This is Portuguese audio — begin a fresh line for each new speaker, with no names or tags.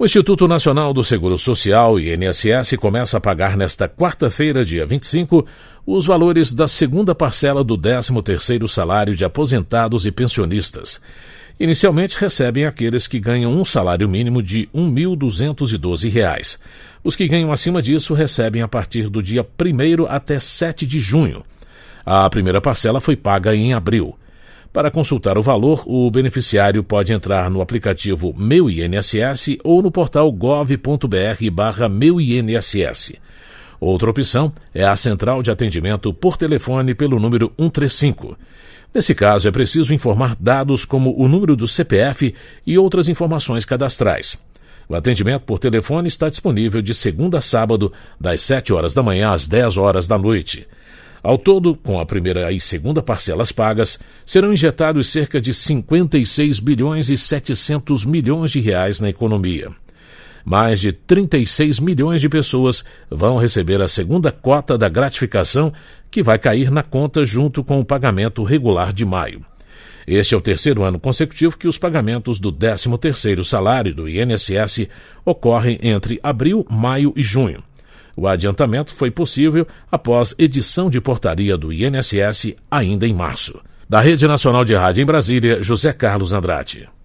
O Instituto Nacional do Seguro Social, INSS, começa a pagar nesta quarta-feira, dia 25, os valores da segunda parcela do 13º salário de aposentados e pensionistas. Inicialmente recebem aqueles que ganham um salário mínimo de R$ 1.212. Os que ganham acima disso recebem a partir do dia 1 até 7 de junho. A primeira parcela foi paga em abril. Para consultar o valor, o beneficiário pode entrar no aplicativo Meu INSS ou no portal govbr meuinss Outra opção é a central de atendimento por telefone pelo número 135. Nesse caso, é preciso informar dados como o número do CPF e outras informações cadastrais. O atendimento por telefone está disponível de segunda a sábado, das 7 horas da manhã às 10 horas da noite. Ao todo, com a primeira e segunda parcelas pagas, serão injetados cerca de 56 bilhões e 700 milhões de reais na economia. Mais de 36 milhões de pessoas vão receber a segunda cota da gratificação, que vai cair na conta junto com o pagamento regular de maio. Este é o terceiro ano consecutivo que os pagamentos do 13º salário do INSS ocorrem entre abril, maio e junho. O adiantamento foi possível após edição de portaria do INSS ainda em março. Da Rede Nacional de Rádio em Brasília, José Carlos Andrade.